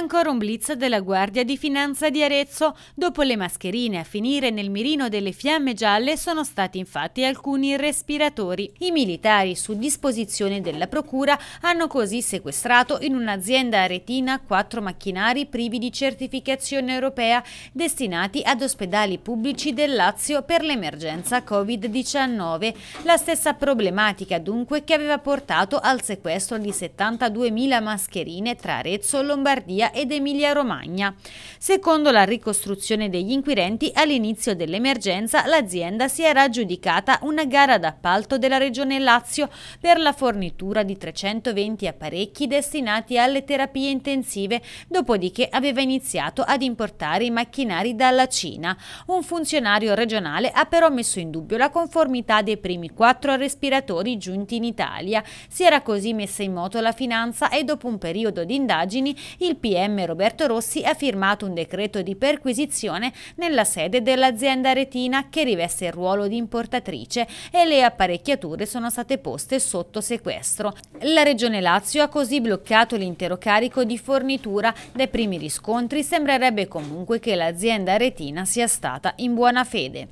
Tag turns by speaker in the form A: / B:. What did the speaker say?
A: Ancora un blitz della Guardia di Finanza di Arezzo. Dopo le mascherine a finire nel mirino delle fiamme gialle sono stati infatti alcuni respiratori. I militari, su disposizione della Procura, hanno così sequestrato in un'azienda aretina quattro macchinari privi di certificazione europea destinati ad ospedali pubblici del Lazio per l'emergenza Covid-19. La stessa problematica dunque che aveva portato al sequestro di 72.000 mascherine tra Arezzo, Lombardia ed Emilia-Romagna. Secondo la ricostruzione degli inquirenti, all'inizio dell'emergenza l'azienda si era aggiudicata una gara d'appalto della Regione Lazio per la fornitura di 320 apparecchi destinati alle terapie intensive, dopodiché aveva iniziato ad importare i macchinari dalla Cina. Un funzionario regionale ha però messo in dubbio la conformità dei primi quattro respiratori giunti in Italia. Si era così messa in moto la finanza e dopo un periodo di indagini il PM PM Roberto Rossi ha firmato un decreto di perquisizione nella sede dell'azienda retina che riveste il ruolo di importatrice e le apparecchiature sono state poste sotto sequestro. La Regione Lazio ha così bloccato l'intero carico di fornitura. Dai primi riscontri sembrerebbe comunque che l'azienda retina sia stata in buona fede.